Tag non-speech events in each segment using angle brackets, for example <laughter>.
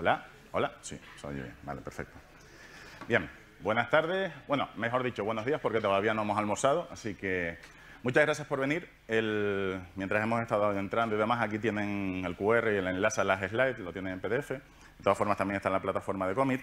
Hola, hola, sí, soy yo, vale, perfecto. Bien, buenas tardes, bueno, mejor dicho, buenos días porque todavía no hemos almorzado, así que muchas gracias por venir. mientras hemos estado entrando y demás, aquí tienen el QR y el enlace a las slides, lo tienen en PDF. De todas formas, también está en la plataforma de Comit.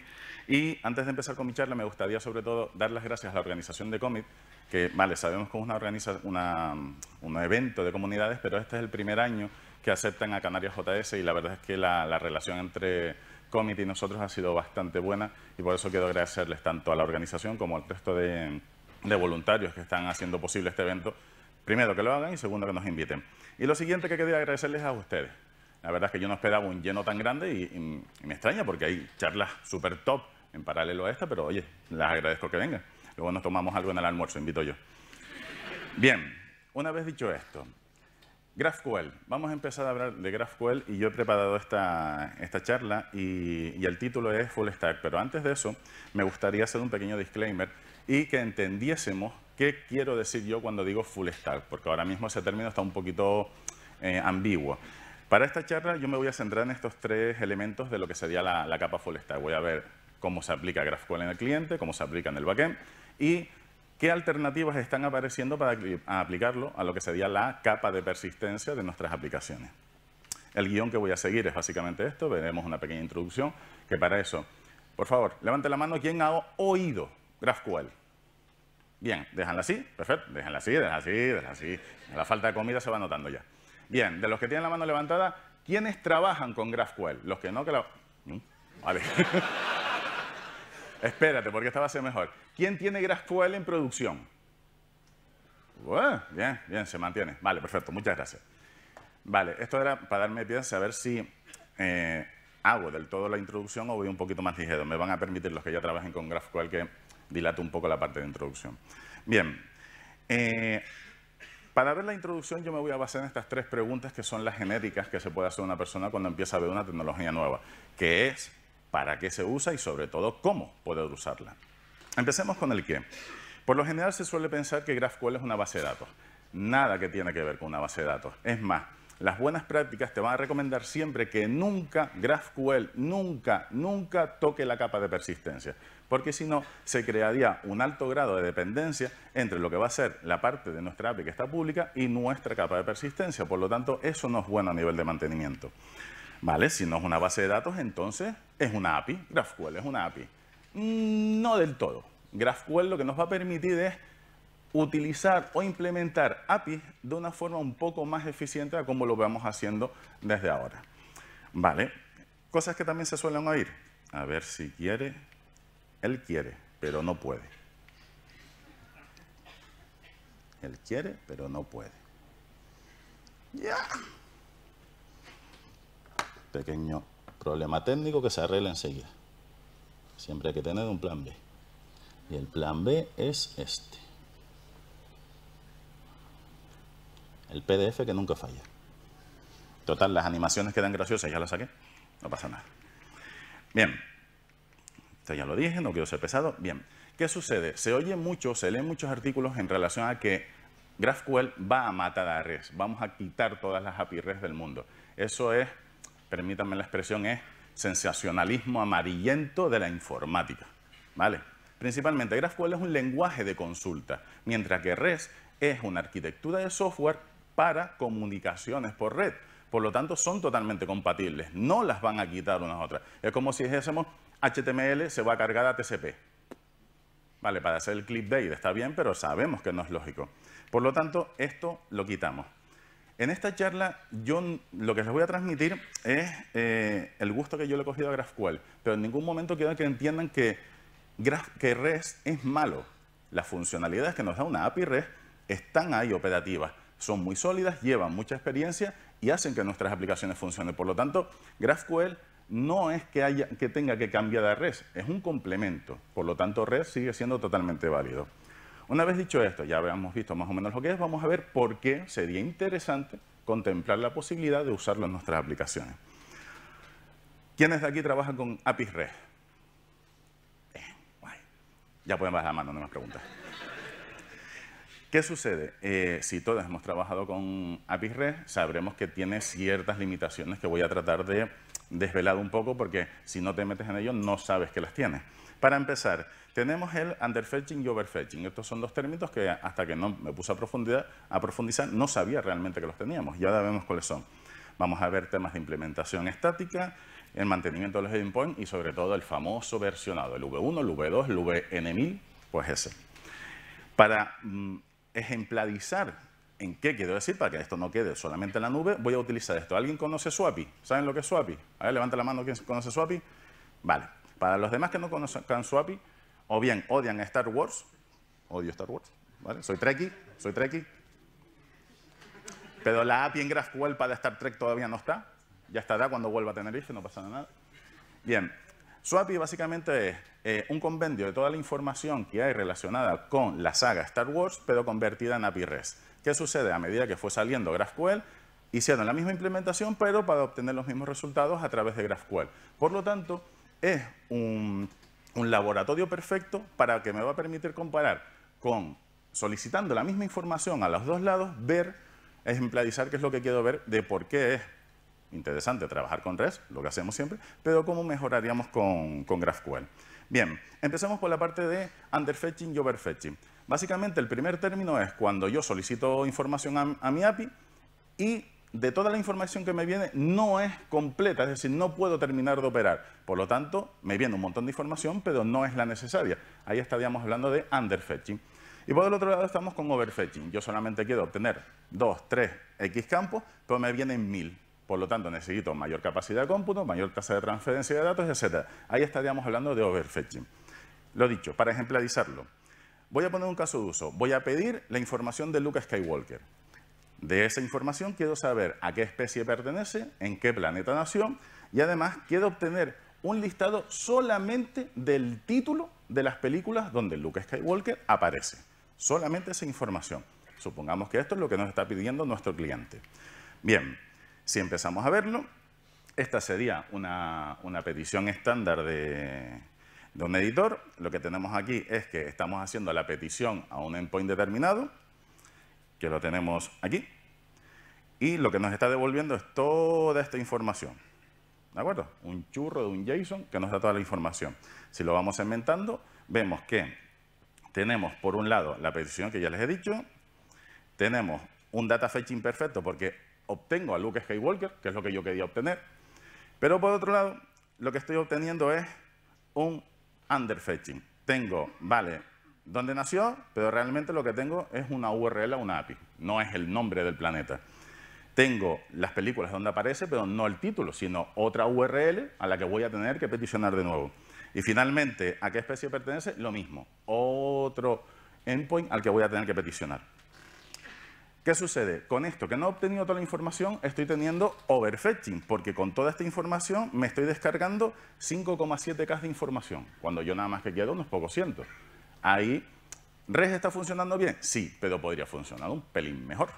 Y antes de empezar con mi charla, me gustaría sobre todo dar las gracias a la organización de Comit, que, vale, sabemos que es una, un evento de comunidades, pero este es el primer año que aceptan a Canarias JS y la verdad es que la, relación entre Comit y nosotros ha sido bastante buena y por eso quiero agradecerles tanto a la organización como al resto de, voluntarios que están haciendo posible este evento. Primero, que lo hagan y segundo, que nos inviten. Y lo siguiente que quería agradecerles a ustedes. La verdad es que yo no esperaba un lleno tan grande y, me extraña porque hay charlas súper top en paralelo a esta, pero oye, las agradezco que vengan. Luego nos tomamos algo en el almuerzo, invito yo. Bien, una vez dicho esto, GraphQL. Vamos a empezar a hablar de GraphQL y yo he preparado esta, charla y, el título es Full Stack. Pero antes de eso, me gustaría hacer un pequeño disclaimer y que entendiésemos qué quiero decir yo cuando digo Full Stack, porque ahora mismo ese término está un poquito eh, ambiguo. Para esta charla yo me voy a centrar en estos tres elementos de lo que sería la, la capa Full Stack. Voy a ver cómo se aplica GraphQL en el cliente, cómo se aplica en el backend y ¿Qué alternativas están apareciendo para aplicarlo a lo que sería la capa de persistencia de nuestras aplicaciones? El guión que voy a seguir es básicamente esto, veremos una pequeña introducción, que para eso, por favor, levante la mano quien ha oído GraphQL. Bien, déjanla así, perfecto, déjanla así, déjanla así, déjanla así. La falta de comida se va notando ya. Bien, de los que tienen la mano levantada, ¿quiénes trabajan con GraphQL? Los que no, que la... ¿Mm? Vale. <laughs> Espérate, porque esta va a ser mejor. ¿Quién tiene GraphQL en producción? Bueno, bien, bien, se mantiene. Vale, perfecto, muchas gracias. Vale, esto era para darme pie a saber si eh, hago del todo la introducción o voy un poquito más ligero. Me van a permitir los que ya trabajen con GraphQL que dilate un poco la parte de introducción. Bien, eh, para ver la introducción yo me voy a basar en estas tres preguntas que son las genéticas que se puede hacer una persona cuando empieza a ver una tecnología nueva, que es para qué se usa y sobre todo cómo poder usarla. Empecemos con el qué. Por lo general se suele pensar que GraphQL es una base de datos. Nada que tiene que ver con una base de datos. Es más, las buenas prácticas te van a recomendar siempre que nunca GraphQL, nunca, nunca toque la capa de persistencia, porque si no se crearía un alto grado de dependencia entre lo que va a ser la parte de nuestra API que está pública y nuestra capa de persistencia. Por lo tanto, eso no es bueno a nivel de mantenimiento. ¿Vale? Si no es una base de datos, entonces es una API. GraphQL es una API. Mm, no del todo. GraphQL lo que nos va a permitir es utilizar o implementar APIs de una forma un poco más eficiente a como lo vamos haciendo desde ahora. Vale, cosas que también se suelen oír. A ver si quiere. Él quiere, pero no puede. Él quiere, pero no puede. Ya pequeño problema técnico que se arregla enseguida. Siempre hay que tener un plan B. Y el plan B es este. El PDF que nunca falla. Total, las animaciones quedan graciosas, ya las saqué. No pasa nada. Bien. Esto ya lo dije, no quiero ser pesado. Bien. ¿Qué sucede? Se oye mucho, se leen muchos artículos en relación a que GraphQL va a matar a REST. Vamos a quitar todas las API REST del mundo. Eso es permítanme la expresión, es sensacionalismo amarillento de la informática. ¿Vale? Principalmente, GraphQL es un lenguaje de consulta, mientras que REST es una arquitectura de software para comunicaciones por red. Por lo tanto, son totalmente compatibles, no las van a quitar unas a otras. Es como si dijésemos HTML se va a cargar a TCP. Vale, para hacer el clip de está bien, pero sabemos que no es lógico. Por lo tanto, esto lo quitamos. En esta charla, yo lo que les voy a transmitir es eh, el gusto que yo le he cogido a GraphQL, pero en ningún momento quiero que entiendan que, que REST es malo. Las funcionalidades que nos da una API REST están ahí operativas, son muy sólidas, llevan mucha experiencia y hacen que nuestras aplicaciones funcionen. Por lo tanto, GraphQL no es que, que tenga que cambiar a REST, es un complemento. Por lo tanto, REST sigue siendo totalmente válido. Una vez dicho esto, ya habíamos visto más o menos lo que es, vamos a ver por qué sería interesante contemplar la posibilidad de usarlo en nuestras aplicaciones. ¿Quiénes de aquí trabajan con APIs Red? Eh, ya pueden bajar la mano, no me preguntas. ¿Qué sucede? Eh, si todos hemos trabajado con APIs Red, sabremos que tiene ciertas limitaciones que voy a tratar de desvelar un poco porque si no te metes en ello no sabes que las tienes. Para empezar, tenemos el underfetching y overfetching. Estos son dos términos que hasta que no me puse a, profundidad, a profundizar no sabía realmente que los teníamos. Ya vemos cuáles son. Vamos a ver temas de implementación estática, el mantenimiento de los endpoints y sobre todo el famoso versionado, el V1, el V2, el VN1000, pues ese. Para mm, ejemplarizar en qué quiero decir, para que esto no quede solamente en la nube, voy a utilizar esto. ¿Alguien conoce Swapi? ¿Saben lo que es Swapi? A levanta la mano quien conoce Swapi. Vale. Para los demás que no conozcan Swapi, o bien odian a Star Wars, odio Star Wars, ¿vale? Soy Trekkie, soy Trekkie. Pero la API en GraphQL para Star Trek todavía no está. Ya estará cuando vuelva a tener Tenerife, no pasa nada. Bien, su API básicamente es eh, un convenio de toda la información que hay relacionada con la saga Star Wars, pero convertida en API REST. ¿Qué sucede? A medida que fue saliendo GraphQL, hicieron la misma implementación, pero para obtener los mismos resultados a través de GraphQL. Por lo tanto, es un un laboratorio perfecto para que me va a permitir comparar con, solicitando la misma información a los dos lados, ver, ejemplarizar qué es lo que quiero ver de por qué es interesante trabajar con REST, lo que hacemos siempre, pero cómo mejoraríamos con, GraphQL. Bien, empecemos por la parte de underfetching y overfetching. Básicamente el primer término es cuando yo solicito información a mi API y de toda la información que me viene no es completa, es decir, no puedo terminar de operar. Por lo tanto, me viene un montón de información, pero no es la necesaria. Ahí estaríamos hablando de underfetching. Y por el otro lado estamos con overfetching. Yo solamente quiero obtener 2, 3, X campos, pero me vienen 1000. Por lo tanto, necesito mayor capacidad de cómputo, mayor tasa de transferencia de datos, etc. Ahí estaríamos hablando de overfetching. Lo dicho, para ejemplarizarlo, voy a poner un caso de uso. Voy a pedir la información de Luke Skywalker. De esa información quiero saber a qué especie pertenece, en qué planeta nació y además quiero obtener un listado solamente del título de las películas donde Luke Skywalker aparece. Solamente esa información. Supongamos que esto es lo que nos está pidiendo nuestro cliente. Bien, si empezamos a verlo, esta sería una, petición estándar de, de un editor. Lo que tenemos aquí es que estamos haciendo la petición a un endpoint determinado que lo tenemos aquí. Y lo que nos está devolviendo es toda esta información. ¿De acuerdo? Un churro de un JSON que nos da toda la información. Si lo vamos segmentando, vemos que tenemos, por un lado, la petición que ya les he dicho, tenemos un data fetching imperfecto porque obtengo a Luke Skywalker, que es lo que yo quería obtener, pero por otro lado, lo que estoy obteniendo es un underfetching. Tengo, vale, dónde nació, pero realmente lo que tengo es una URL a una API, no es el nombre del planeta. Tengo las películas donde aparece, pero no el título, sino otra URL a la que voy a tener que peticionar de nuevo. Y finalmente, ¿a qué especie pertenece? Lo mismo, otro endpoint al que voy a tener que peticionar. ¿Qué sucede? Con esto, que no he obtenido toda la información, estoy teniendo overfetching, porque con toda esta información me estoy descargando 5,7K de información, cuando yo nada más que quiero unos pocos cientos. Ahí, ¿Res está funcionando bien? Sí, pero podría funcionar un pelín mejor.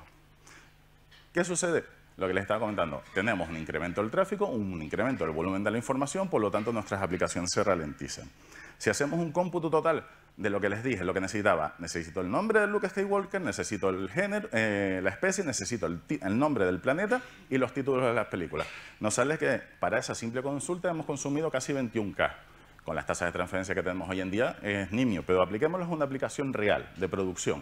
¿Qué sucede? Lo que les estaba comentando, tenemos un incremento del tráfico, un incremento del volumen de la información, por lo tanto nuestras aplicaciones se ralentizan. Si hacemos un cómputo total de lo que les dije, lo que necesitaba, necesito el nombre de Luke Skywalker, necesito el género, eh, la especie, necesito el, el nombre del planeta y los títulos de las películas. Nos sale que para esa simple consulta hemos consumido casi 21K con las tasas de transferencia que tenemos hoy en día es nimio, pero apliquémoslo a una aplicación real de producción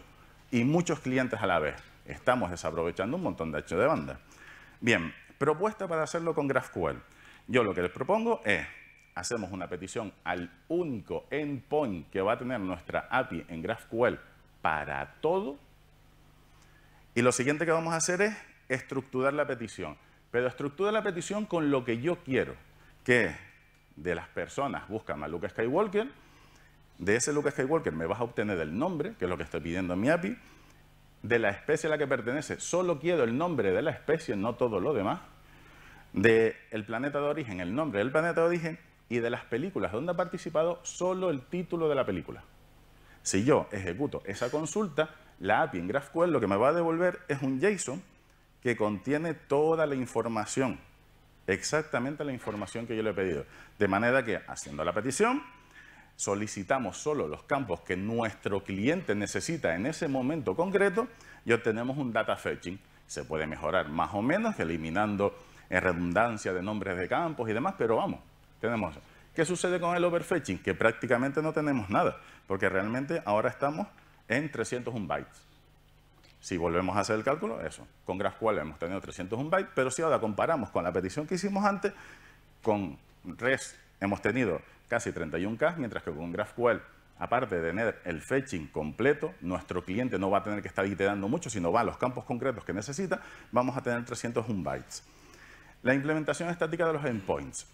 y muchos clientes a la vez. Estamos desaprovechando un montón de hecho de banda. Bien, propuesta para hacerlo con GraphQL. Yo lo que les propongo es, hacemos una petición al único endpoint que va a tener nuestra API en GraphQL para todo. Y lo siguiente que vamos a hacer es estructurar la petición. Pero estructurar la petición con lo que yo quiero, que de las personas buscan a Luke Skywalker, de ese Luke Skywalker me vas a obtener el nombre, que es lo que estoy pidiendo mi API, de la especie a la que pertenece, solo quiero el nombre de la especie, no todo lo demás, del el planeta de origen, el nombre del planeta de origen, y de las películas donde ha participado, solo el título de la película. Si yo ejecuto esa consulta, la API en GraphQL lo que me va a devolver es un JSON que contiene toda la información exactamente la información que yo le he pedido. De manera que, haciendo la petición, solicitamos solo los campos que nuestro cliente necesita en ese momento concreto y obtenemos un data fetching. Se puede mejorar más o menos, eliminando redundancia de nombres de campos y demás, pero vamos, tenemos ¿Qué sucede con el overfetching? Que prácticamente no tenemos nada, porque realmente ahora estamos en 301 bytes. Si volvemos a hacer el cálculo, eso, con GraphQL hemos tenido 301 bytes, pero si ahora comparamos con la petición que hicimos antes, con REST hemos tenido casi 31K, mientras que con GraphQL, aparte de tener el fetching completo, nuestro cliente no va a tener que estar iterando mucho, sino va a los campos concretos que necesita, vamos a tener 301 bytes. La implementación estática de los endpoints.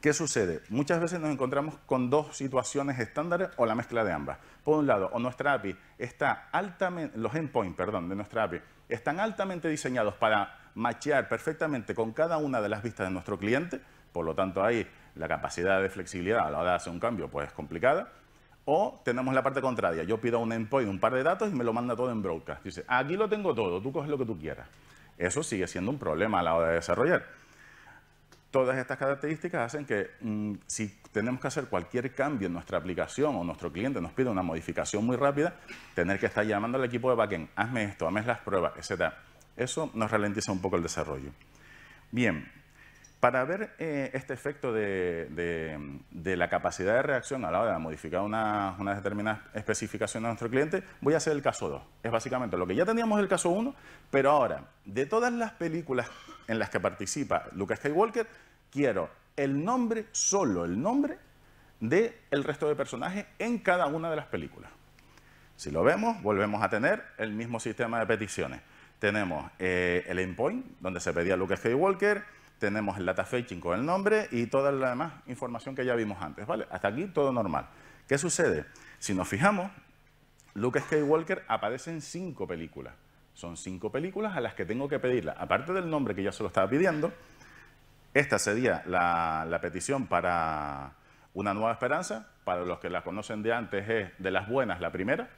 ¿Qué sucede? Muchas veces nos encontramos con dos situaciones estándares o la mezcla de ambas. Por un lado, o nuestra API está altamente, los endpoints, perdón, de nuestra API están altamente diseñados para machear perfectamente con cada una de las vistas de nuestro cliente, por lo tanto ahí la capacidad de flexibilidad a la hora de hacer un cambio pues es complicada, o tenemos la parte contraria, yo pido un endpoint, un par de datos y me lo manda todo en broadcast. Dice, aquí lo tengo todo, tú coges lo que tú quieras. Eso sigue siendo un problema a la hora de desarrollar. Todas estas características hacen que mm, si tenemos que hacer cualquier cambio en nuestra aplicación o nuestro cliente nos pide una modificación muy rápida, tener que estar llamando al equipo de backend, hazme esto, hazme las pruebas, etcétera, Eso nos ralentiza un poco el desarrollo. Bien, para ver eh, este efecto de, la capacidad de reacción a la hora de modificar una, determinada especificación a nuestro cliente, voy a hacer el caso 2. Es básicamente lo que ya teníamos el caso 1, pero ahora, de todas las películas en las que participa Lucas K. Walker, quiero el nombre, solo el nombre, del el resto de personajes en cada una de las películas. Si lo vemos, volvemos a tener el mismo sistema de peticiones. Tenemos eh, el endpoint, donde se pedía Lucas Luke Walker, tenemos el data fetching con el nombre y toda la demás información que ya vimos antes. ¿vale? Hasta aquí todo normal. ¿Qué sucede? Si nos fijamos, Luke Walker aparece en cinco películas. Son cinco películas a las que tengo que pedirla. Aparte del nombre que ya se lo estaba pidiendo, esta sería la, petición para Una Nueva Esperanza. Para los que la conocen de antes es De las Buenas la primera.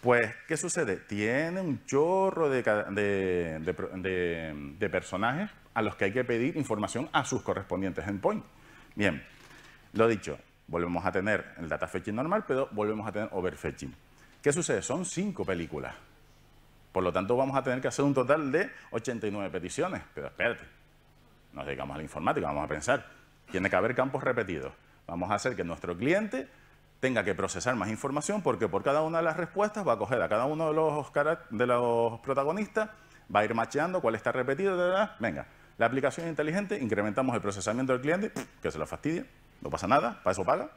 Pues, ¿qué sucede? Tiene un chorro de, de, personajes a los que hay que pedir información a sus correspondientes endpoints. Bien, lo dicho, volvemos a tener el data fetching normal, pero volvemos a tener overfetching. ¿Qué sucede? Son cinco películas. Por lo tanto, vamos a tener que hacer un total de 89 peticiones. Pero espérate, nos dedicamos a la informática, vamos a pensar. Tiene que haber campos repetidos. Vamos a hacer que nuestro cliente tenga que procesar más información porque por cada una de las respuestas va a coger a cada uno de los, de los protagonistas, va a ir macheando cuál está repetido, venga, la aplicación inteligente, incrementamos el procesamiento del cliente, que se lo fastidia, no pasa nada, para eso paga,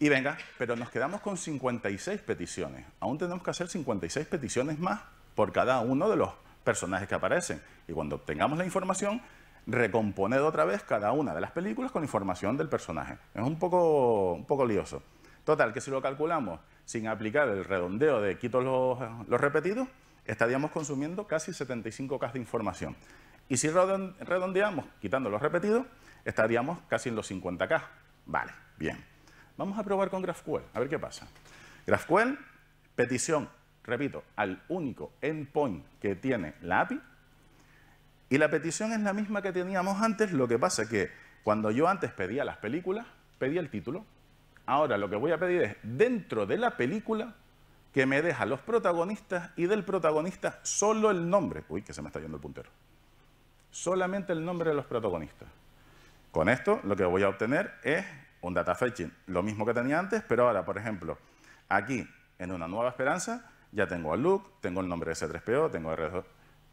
y venga, pero nos quedamos con 56 peticiones. Aún tenemos que hacer 56 peticiones más por cada uno de los personajes que aparecen. Y cuando obtengamos la información, recomponer otra vez cada una de las películas con información del personaje. Es un poco, un poco lioso. Total, que si lo calculamos sin aplicar el redondeo de quito los, los repetidos, estaríamos consumiendo casi 75K de información. Y si redondeamos, quitando los repetidos, estaríamos casi en los 50K. Vale, bien. Vamos a probar con GraphQL, a ver qué pasa. GraphQL, petición, repito, al único endpoint que tiene la API. Y la petición es la misma que teníamos antes, lo que pasa es que cuando yo antes pedía las películas, pedía el título. Ahora lo que voy a pedir es, dentro de la película, que me deja los protagonistas y del protagonista solo el nombre. Uy, que se me está yendo el puntero. Solamente el nombre de los protagonistas. Con esto lo que voy a obtener es un data fetching, lo mismo que tenía antes, pero ahora, por ejemplo, aquí en una nueva esperanza, ya tengo al look, tengo el nombre de C3PO, tengo R2,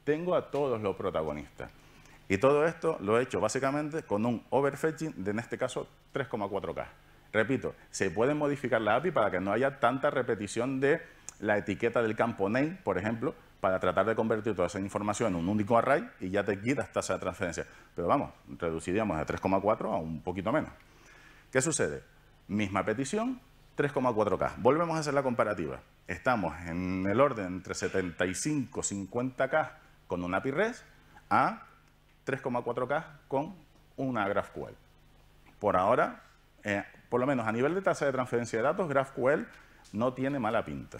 tengo a todos los protagonistas. Y todo esto lo he hecho básicamente con un overfetching de, en este caso, 3,4K. Repito, se puede modificar la API para que no haya tanta repetición de la etiqueta del campo name, por ejemplo, para tratar de convertir toda esa información en un único array y ya te quitas tasa de transferencia. Pero vamos, reduciríamos de 3,4 a un poquito menos. ¿Qué sucede? Misma petición, 3,4K. Volvemos a hacer la comparativa. Estamos en el orden entre 75 50K con una PIRES a 3,4K con una GraphQL. Por ahora, eh, por lo menos a nivel de tasa de transferencia de datos, GraphQL no tiene mala pinta.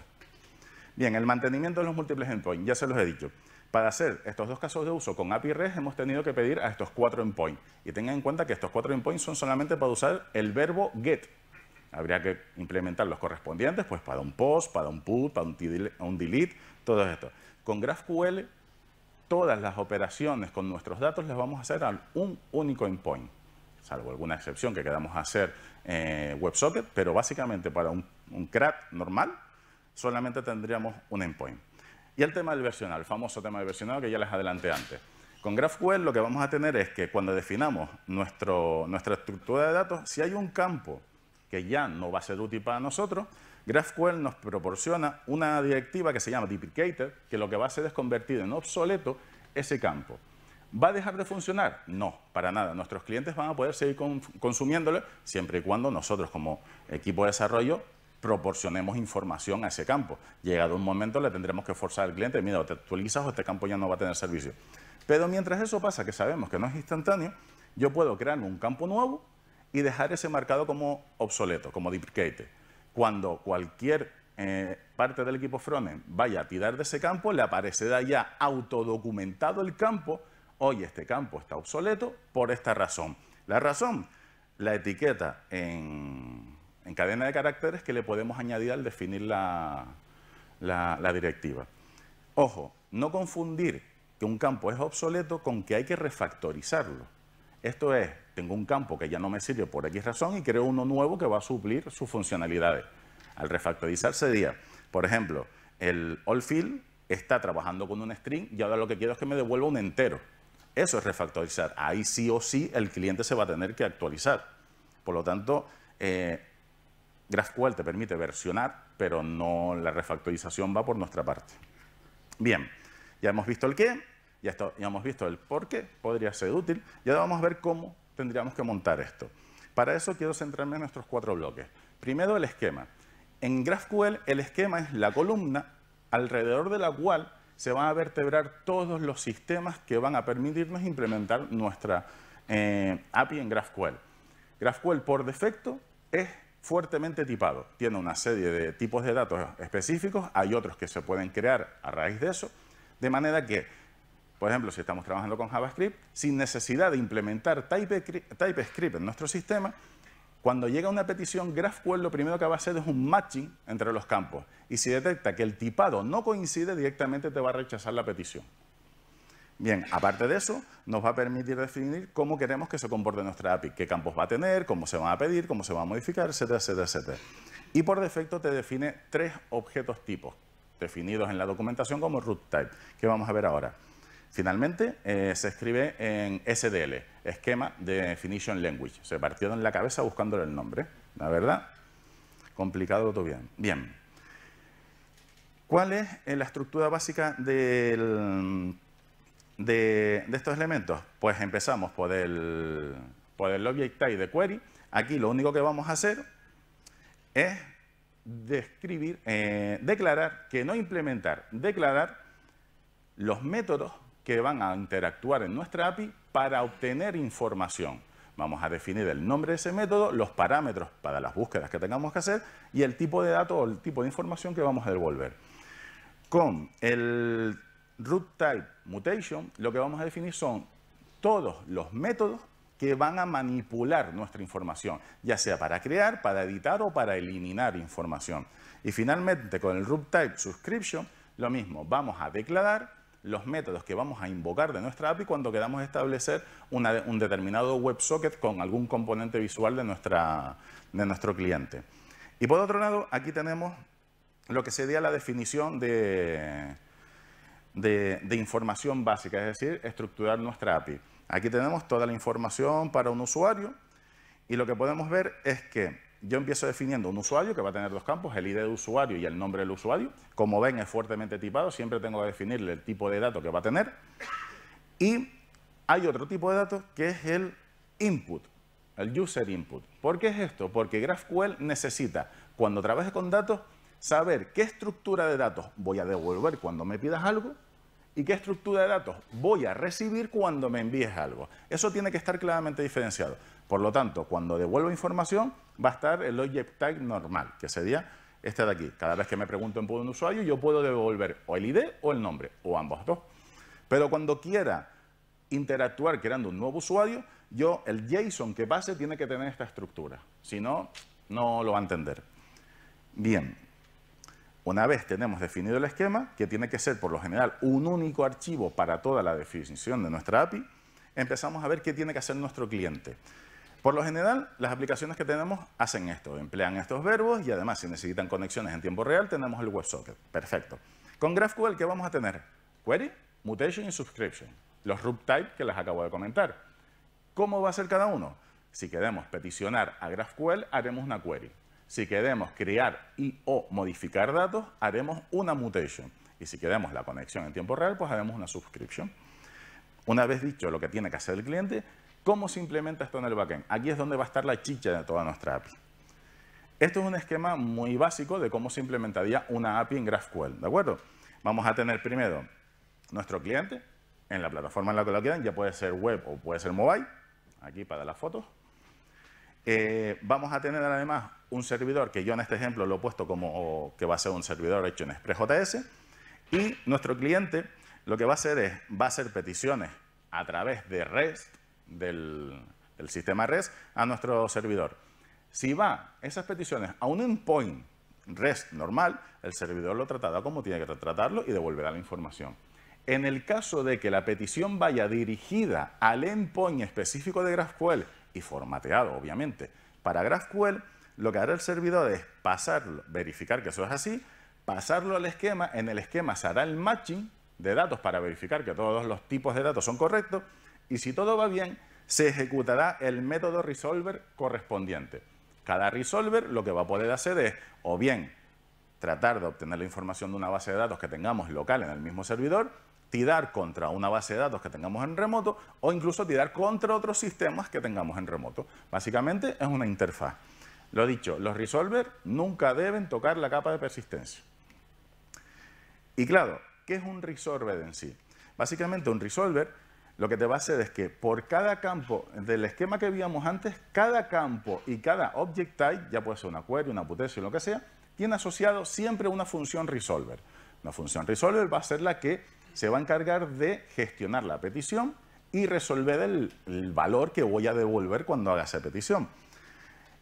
Bien, el mantenimiento de los múltiples endpoints, ya se los he dicho. Para hacer estos dos casos de uso con API REST hemos tenido que pedir a estos cuatro endpoints. Y tengan en cuenta que estos cuatro endpoints son solamente para usar el verbo get. Habría que implementar los correspondientes pues para un post, para un put, para un, delete, todo esto. Con GraphQL, todas las operaciones con nuestros datos las vamos a hacer a un único endpoint, salvo alguna excepción que queramos hacer eh, WebSocket, pero básicamente para un, un CRAT normal solamente tendríamos un endpoint. Y el tema del versional, el famoso tema del versional que ya les adelanté antes. Con GraphQL lo que vamos a tener es que cuando definamos nuestra estructura de datos, si hay un campo que ya no va a ser útil para nosotros, GraphQL nos proporciona una directiva que se llama deprecated, que lo que va a hacer es convertir en obsoleto ese campo. ¿Va a dejar de funcionar? No, para nada. Nuestros clientes van a poder seguir consumiéndolo siempre y cuando nosotros como equipo de desarrollo proporcionemos información a ese campo. Llegado un momento le tendremos que forzar al cliente, mira, te actualizas o este campo ya no va a tener servicio. Pero mientras eso pasa, que sabemos que no es instantáneo, yo puedo crear un campo nuevo y dejar ese marcado como obsoleto, como deprecated. Cuando cualquier eh, parte del equipo frontend vaya a tirar de ese campo, le aparecerá ya autodocumentado el campo, hoy este campo está obsoleto por esta razón. La razón, la etiqueta en en cadena de caracteres que le podemos añadir al definir la, directiva. Ojo, no confundir que un campo es obsoleto con que hay que refactorizarlo. Esto es, tengo un campo que ya no me sirve por X razón y creo uno nuevo que va a suplir sus funcionalidades. Al refactorizar sería, por ejemplo, el all field está trabajando con un string y ahora lo que quiero es que me devuelva un entero. Eso es refactorizar. Ahí sí o sí el cliente se va a tener que actualizar. Por lo tanto, eh, GraphQL te permite versionar, pero no la refactorización va por nuestra parte. Bien, ya hemos visto el qué, ya, ya hemos visto el por qué, podría ser útil, y ahora vamos a ver cómo tendríamos que montar esto. Para eso quiero centrarme en nuestros cuatro bloques. Primero, el esquema. En GraphQL, el esquema es la columna alrededor de la cual se van a vertebrar todos los sistemas que van a permitirnos implementar nuestra eh, API en GraphQL. GraphQL, por defecto, es fuertemente tipado. Tiene una serie de tipos de datos específicos, hay otros que se pueden crear a raíz de eso, de manera que, por ejemplo, si estamos trabajando con JavaScript, sin necesidad de implementar TypeScript en nuestro sistema, cuando llega una petición, GraphQL lo primero que va a hacer es un matching entre los campos. Y si detecta que el tipado no coincide, directamente te va a rechazar la petición. Bien, aparte de eso, nos va a permitir definir cómo queremos que se comporte nuestra API, qué campos va a tener, cómo se van a pedir, cómo se va a modificar, etcétera, etcétera, etcétera. Y por defecto te define tres objetos tipos, definidos en la documentación como root type, que vamos a ver ahora. Finalmente, eh, se escribe en SDL, Esquema de Definition Language. Se partió en la cabeza buscándole el nombre, la verdad. Complicado todo bien. Bien. ¿Cuál es eh, la estructura básica del de, estos elementos? Pues empezamos por el, por el object type de query. Aquí lo único que vamos a hacer es describir, eh, declarar, que no implementar, declarar los métodos que van a interactuar en nuestra API para obtener información. Vamos a definir el nombre de ese método, los parámetros para las búsquedas que tengamos que hacer y el tipo de dato o el tipo de información que vamos a devolver. Con el root type mutation, lo que vamos a definir son todos los métodos que van a manipular nuestra información, ya sea para crear, para editar o para eliminar información. Y finalmente, con el root type subscription, lo mismo, vamos a declarar los métodos que vamos a invocar de nuestra API cuando queramos establecer un determinado WebSocket con algún componente visual de, nuestra, de nuestro cliente. Y por otro lado, aquí tenemos lo que sería la definición de, de, información básica, es decir, estructurar nuestra API. Aquí tenemos toda la información para un usuario y lo que podemos ver es que yo empiezo definiendo un usuario que va a tener dos campos, el ID de usuario y el nombre del usuario. Como ven, es fuertemente tipado, siempre tengo que definirle el tipo de dato que va a tener. Y hay otro tipo de datos que es el input, el user input. ¿Por qué es esto? Porque GraphQL necesita, cuando trabaje con datos, saber qué estructura de datos voy a devolver cuando me pidas algo ¿Y qué estructura de datos voy a recibir cuando me envíes algo? Eso tiene que estar claramente diferenciado. Por lo tanto, cuando devuelvo información, va a estar el object type normal, que sería este de aquí. Cada vez que me pregunto en un usuario, yo puedo devolver o el ID o el nombre, o ambos dos. Pero cuando quiera interactuar creando un nuevo usuario, yo, el JSON que pase tiene que tener esta estructura. Si no, no lo va a entender. Bien, una vez tenemos definido el esquema, que tiene que ser por lo general un único archivo para toda la definición de nuestra API, empezamos a ver qué tiene que hacer nuestro cliente. Por lo general, las aplicaciones que tenemos hacen esto, emplean estos verbos y además si necesitan conexiones en tiempo real, tenemos el WebSocket. Perfecto. Con GraphQL, ¿qué vamos a tener? Query, mutation y subscription. Los root type que les acabo de comentar. ¿Cómo va a ser cada uno? Si queremos peticionar a GraphQL, haremos una query. Si queremos crear y o modificar datos, haremos una mutation. Y si queremos la conexión en tiempo real, pues haremos una subscription. Una vez dicho lo que tiene que hacer el cliente, ¿cómo se implementa esto en el backend? Aquí es donde va a estar la chicha de toda nuestra API. Esto es un esquema muy básico de cómo se implementaría una API en GraphQL, ¿de acuerdo? Vamos a tener primero nuestro cliente en la plataforma en la que lo quieran, ya puede ser web o puede ser mobile, aquí para las fotos. Eh, vamos a tener además un servidor, que yo en este ejemplo lo he puesto como que va a ser un servidor hecho en ExpressJS, y nuestro cliente lo que va a hacer es, va a hacer peticiones a través de REST, del, del sistema REST, a nuestro servidor. Si va esas peticiones a un endpoint REST normal, el servidor lo tratará como tiene que tratarlo y devolverá la información. En el caso de que la petición vaya dirigida al endpoint específico de GraphQL y formateado, obviamente. Para GraphQL, lo que hará el servidor es pasarlo, verificar que eso es así, pasarlo al esquema, en el esquema se hará el matching de datos para verificar que todos los tipos de datos son correctos y si todo va bien, se ejecutará el método resolver correspondiente. Cada resolver lo que va a poder hacer es o bien tratar de obtener la información de una base de datos que tengamos local en el mismo servidor tirar contra una base de datos que tengamos en remoto o incluso tirar contra otros sistemas que tengamos en remoto. Básicamente es una interfaz. Lo dicho, los resolver nunca deben tocar la capa de persistencia. Y claro, ¿qué es un resolver en sí? Básicamente un resolver lo que te va a hacer es que por cada campo del esquema que veíamos antes, cada campo y cada object type, ya puede ser una query, una o lo que sea, tiene asociado siempre una función resolver. Una función resolver va a ser la que se va a encargar de gestionar la petición y resolver el, valor que voy a devolver cuando haga esa petición.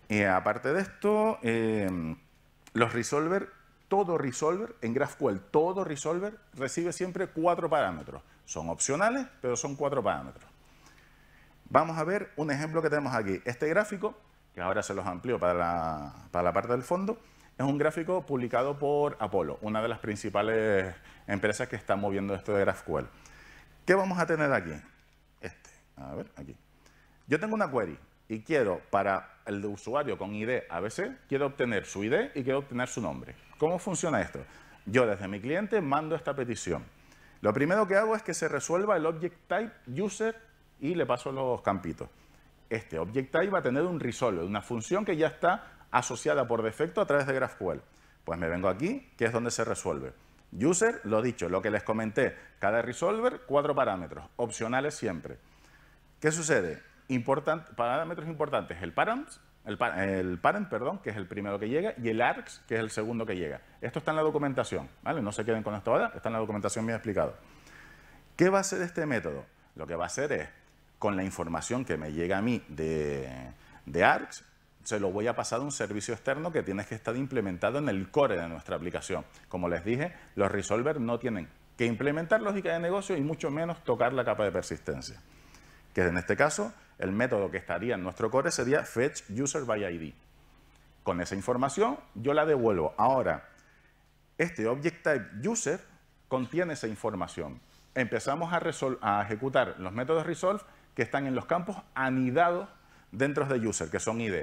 y eh, aparte de esto, em, los resolver, todo resolver, en GraphQL todo resolver recibe siempre cuatro parámetros. Son opcionales, pero son cuatro parámetros. Vamos a ver un ejemplo que tenemos aquí. Este gráfico, que ahora se los amplio para la parte del fondo, es un gráfico publicado por Apollo, una de las principales empresas que está moviendo esto de GraphQL. ¿Qué vamos a tener aquí? Este, a ver, aquí. Yo tengo una query y quiero, para el usuario con ID ABC, quiero obtener su ID y quiero obtener su nombre. ¿Cómo funciona esto? Yo desde mi cliente mando esta petición. Lo primero que hago es que se resuelva el object type user y le paso los campitos. Este object type va a tener un resolve, una función que ya está asociada por defecto a través de GraphQL. Pues me vengo aquí, que es donde se resuelve. User, lo dicho, lo que les comenté, cada resolver, cuatro parámetros, opcionales siempre. ¿Qué sucede? parámetros importantes, el el, parent, perdón, que es el primero que llega, y el args, que es el segundo que llega. Esto está en la documentación, ¿vale? No se queden con esto ahora, está en la documentación bien explicado. ¿Qué va a hacer este método? Lo que va a hacer es, con la información que me llega a mí de, de args, se lo voy a pasar a un servicio externo que tiene que estar implementado en el core de nuestra aplicación. Como les dije, los resolvers no tienen que implementar lógica de negocio y mucho menos tocar la capa de persistencia. Que en este caso, el método que estaría en nuestro core sería fetch user by ID. Con esa información yo la devuelvo. Ahora, este object type user contiene esa información. Empezamos a, a ejecutar los métodos resolve que están en los campos anidados dentro de user, que son ID.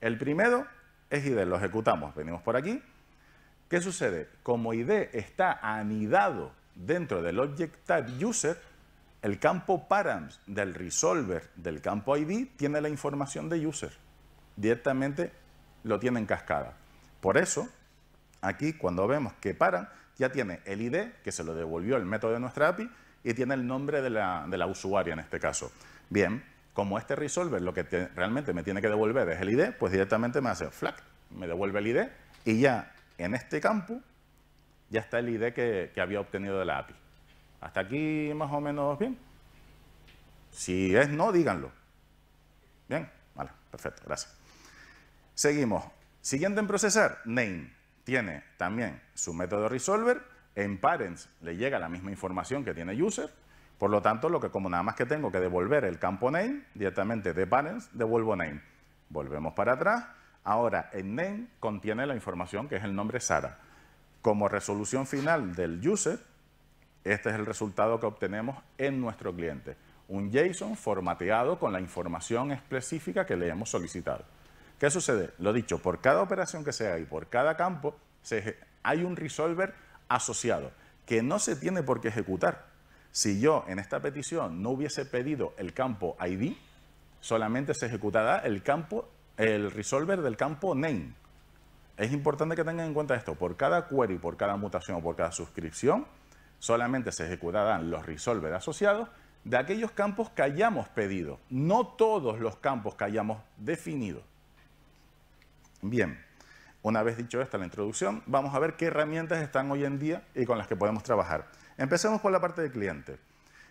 El primero es ID, lo ejecutamos, venimos por aquí. ¿Qué sucede? Como ID está anidado dentro del Object Type User, el campo params del resolver del campo ID tiene la información de user. Directamente lo tiene en cascada. Por eso, aquí cuando vemos que params ya tiene el ID, que se lo devolvió el método de nuestra API, y tiene el nombre de la, de la usuaria en este caso. Bien, como este resolver lo que realmente me tiene que devolver es el ID, pues directamente me hace flack, me devuelve el ID y ya en este campo ya está el ID que, que había obtenido de la API. ¿Hasta aquí más o menos bien? Si es no, díganlo. Bien, vale, perfecto, gracias. Seguimos. Siguiente en procesar, name. Tiene también su método resolver. En parents le llega la misma información que tiene user. Por lo tanto, lo que como nada más que tengo que devolver el campo name, directamente de parents devuelvo name. Volvemos para atrás. Ahora, el name contiene la información que es el nombre Sara. Como resolución final del user, este es el resultado que obtenemos en nuestro cliente. Un JSON formateado con la información específica que le hemos solicitado. ¿Qué sucede? Lo dicho, por cada operación que se haga y por cada campo, hay un resolver asociado que no se tiene por qué ejecutar. Si yo en esta petición no hubiese pedido el campo ID, solamente se ejecutará el campo, el resolver del campo name. Es importante que tengan en cuenta esto. Por cada query, por cada mutación o por cada suscripción, solamente se ejecutarán los resolver asociados de aquellos campos que hayamos pedido, no todos los campos que hayamos definido. Bien, una vez dicho esta la introducción, vamos a ver qué herramientas están hoy en día y con las que podemos trabajar. Empecemos por la parte de cliente.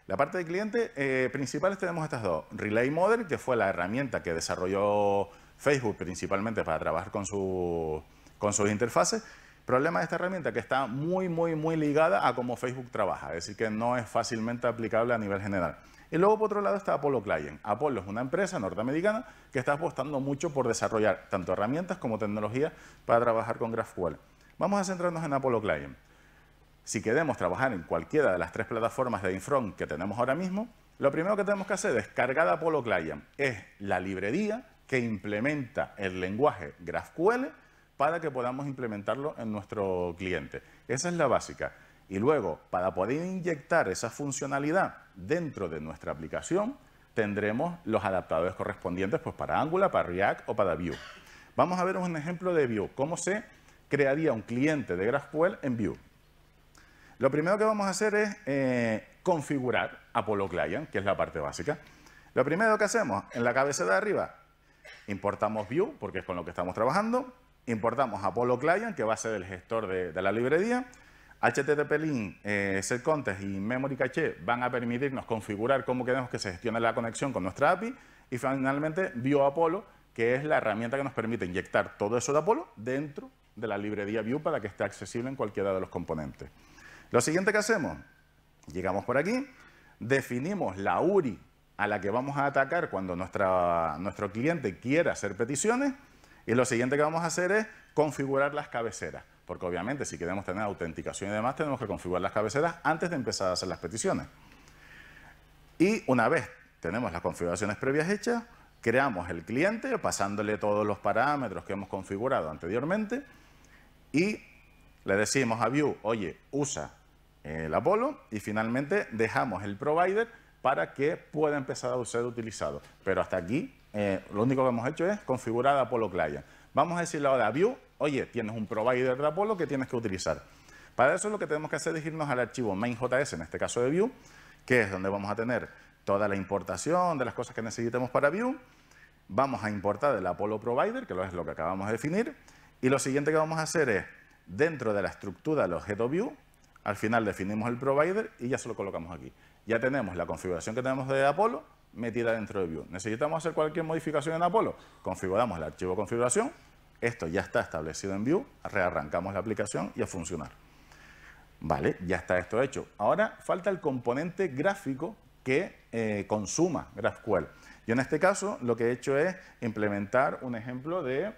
La parte de cliente eh, principales tenemos estas dos. Relay Model, que fue la herramienta que desarrolló Facebook principalmente para trabajar con, su, con sus interfaces. Problema de esta herramienta que está muy, muy, muy ligada a cómo Facebook trabaja, es decir, que no es fácilmente aplicable a nivel general. Y luego, por otro lado, está Apollo Client. Apollo es una empresa norteamericana que está apostando mucho por desarrollar tanto herramientas como tecnologías para trabajar con GraphQL. Vamos a centrarnos en Apollo Client. Si queremos trabajar en cualquiera de las tres plataformas de Infront que tenemos ahora mismo, lo primero que tenemos que hacer es cargar Apollo Client. Es la librería que implementa el lenguaje GraphQL para que podamos implementarlo en nuestro cliente. Esa es la básica. Y luego, para poder inyectar esa funcionalidad dentro de nuestra aplicación, tendremos los adaptadores correspondientes pues, para Angular, para React o para Vue. Vamos a ver un ejemplo de Vue, cómo se crearía un cliente de GraphQL en Vue. Lo primero que vamos a hacer es eh, configurar Apollo Client, que es la parte básica. Lo primero que hacemos en la cabeza de arriba, importamos View, porque es con lo que estamos trabajando, importamos Apollo Client, que va a ser el gestor de, la librería, HTTP Link, eh, Set y Memory Cache van a permitirnos configurar cómo queremos que se gestione la conexión con nuestra API y finalmente View Apollo, que es la herramienta que nos permite inyectar todo eso de Apollo dentro de la librería View para que esté accesible en cualquiera de los componentes. Lo siguiente que hacemos, llegamos por aquí, definimos la URI a la que vamos a atacar cuando nuestro cliente quiera hacer peticiones y lo siguiente que vamos a hacer es configurar las cabeceras, porque obviamente si queremos tener autenticación y demás tenemos que configurar las cabeceras antes de empezar a hacer las peticiones. Y una vez tenemos las configuraciones previas hechas, creamos el cliente pasándole todos los parámetros que hemos configurado anteriormente y le decimos a Vue, oye, usa el Apollo y finalmente dejamos el provider para que pueda empezar a ser utilizado. Pero hasta aquí eh, lo único que hemos hecho es configurar Apollo Client. Vamos a decirle ahora a view oye, tienes un provider de Apollo que tienes que utilizar. Para eso lo que tenemos que hacer es irnos al archivo main.js, en este caso de view que es donde vamos a tener toda la importación de las cosas que necesitemos para view Vamos a importar el Apollo Provider, que es lo que acabamos de definir. Y lo siguiente que vamos a hacer es, dentro de la estructura del objeto view al final definimos el provider y ya se lo colocamos aquí. Ya tenemos la configuración que tenemos de Apollo metida dentro de Vue. ¿Necesitamos hacer cualquier modificación en Apollo? Configuramos el archivo configuración, esto ya está establecido en Vue, rearrancamos la aplicación y a funcionar. Vale, ya está esto hecho. Ahora falta el componente gráfico que eh, consuma GraphQL. Yo en este caso lo que he hecho es implementar un ejemplo de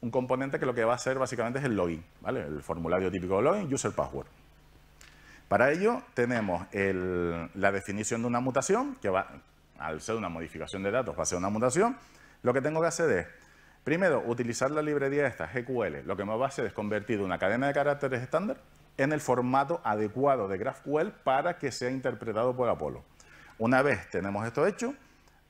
un componente que lo que va a hacer básicamente es el login, ¿vale? El formulario típico de login, user password. Para ello tenemos la definición de una mutación, que va, al ser una modificación de datos va a ser una mutación. Lo que tengo que hacer es, primero, utilizar la librería esta, GQL. Lo que me va a hacer es convertir una cadena de caracteres estándar en el formato adecuado de GraphQL para que sea interpretado por Apollo. Una vez tenemos esto hecho,